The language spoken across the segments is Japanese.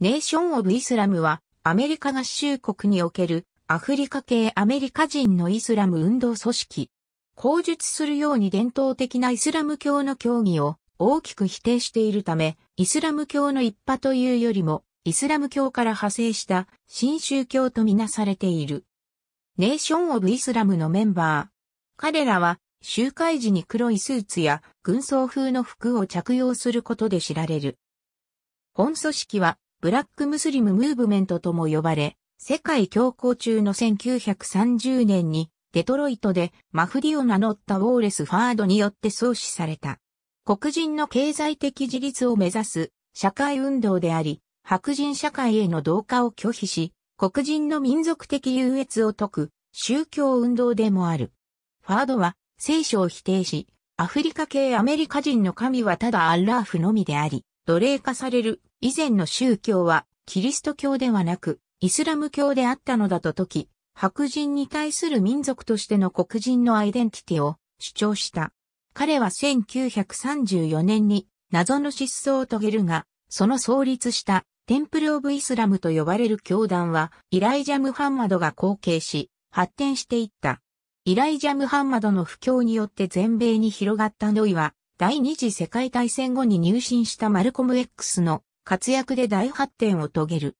ネーション・オブ・イスラムは、アメリカ合衆国におけるアフリカ系アメリカ人のイスラム運動組織。口述するように伝統的なイスラム教の教義を大きく否定しているため、イスラム教の一派というよりも、イスラム教から派生した新宗教とみなされている。ネーション・オブ・イスラムのメンバー。彼らは集会時に黒いスーツや軍装風の服を着用することで知られる。本組織はブラックムスリムムーブメントとも呼ばれ、世界恐慌中の1930年にデトロイトでマフディを名乗ったウォーレス・ファードによって創始された。黒人の経済的自立を目指す社会運動であり、白人社会への同化を拒否し、黒人の民族的優越を解く宗教運動でもある。ファードは聖書を否定し、アフリカ系アメリカ人の神はただアッラーフのみであり、奴隷化される以前の宗教はキリスト教ではなくイスラム教であったのだと説き、白人に対する民族としての黒人のアイデンティティを主張した。彼は1934年に謎の失踪を遂げるが、その創立したテンプル・オブ・イスラムと呼ばれる教団は、イライジャ・ムハンマドが後継し、発展していった。イライジャ・ムハンマドの布教によって全米に広がったノイは、第二次世界大戦後に入信したマルコム X の活躍で大発展を遂げる。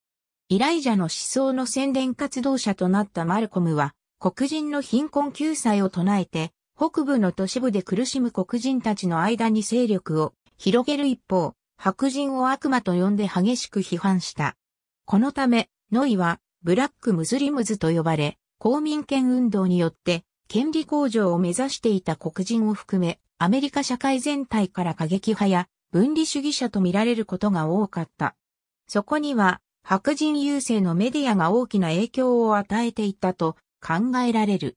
イライジャの思想の宣伝活動者となったマルコムは、黒人の貧困救済を唱えて、北部の都市部で苦しむ黒人たちの間に勢力を広げる一方、白人を悪魔と呼んで激しく批判した。このため、ノイは、ブラックムズリムズと呼ばれ、公民権運動によって、権利向上を目指していた黒人を含め、アメリカ社会全体から過激派や分離主義者と見られることが多かった。そこには白人優勢のメディアが大きな影響を与えていたと考えられる。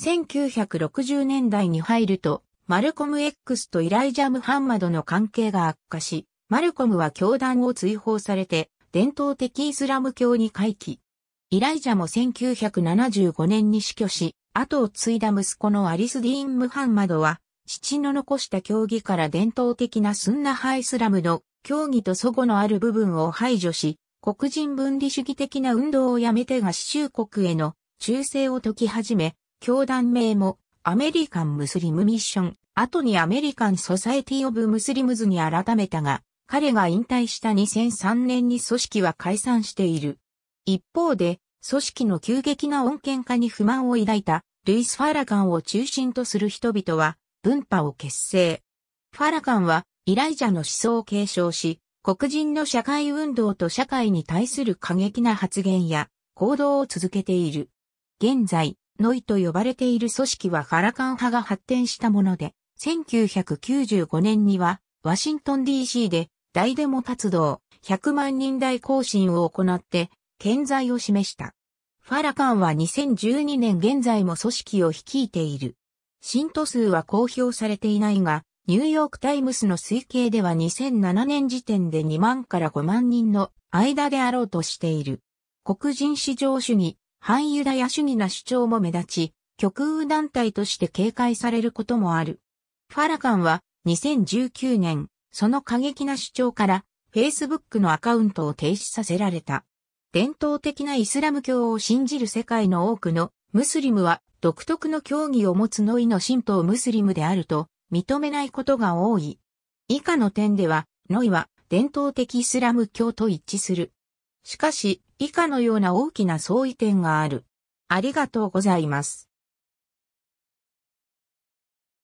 1960年代に入ると、マルコム X とイライジャ・ムハンマドの関係が悪化し、マルコムは教団を追放されて、伝統的イスラム教に回帰。イライジャも1975年に死去し、後を継いだ息子のアリス・ディーン・ムハンマドは、父の残した教義から伝統的なスンナハイスラムの教義と祖語のある部分を排除し、黒人分離主義的な運動をやめて合衆国への忠誠を解き始め、教団名もアメリカン・ムスリム・ミッション、後にアメリカン・ソサエティ・オブ・ムスリムズに改めたが、彼が引退した2003年に組織は解散している。一方で、組織の急激な穏健化に不満を抱いた、ルイス・ファラガンを中心とする人々は、文派を結成。ファラカンはイライジャの思想を継承し、黒人の社会運動と社会に対する過激な発言や行動を続けている。現在、ノイと呼ばれている組織はファラカン派が発展したもので、1995年にはワシントン DC で大デモ活動100万人大行進を行って健在を示した。ファラカンは2012年現在も組織を率いている。信徒数は公表されていないが、ニューヨークタイムスの推計では2007年時点で2万から5万人の間であろうとしている。黒人至上主義、反ユダヤ主義な主張も目立ち、極右団体として警戒されることもある。ファラカンは2019年、その過激な主張から Facebook のアカウントを停止させられた。伝統的なイスラム教を信じる世界の多くのムスリムは独特の教義を持つノイの神道ムスリムであると認めないことが多い。以下の点では、ノイは伝統的イスラム教と一致する。しかし、以下のような大きな相違点がある。ありがとうございます。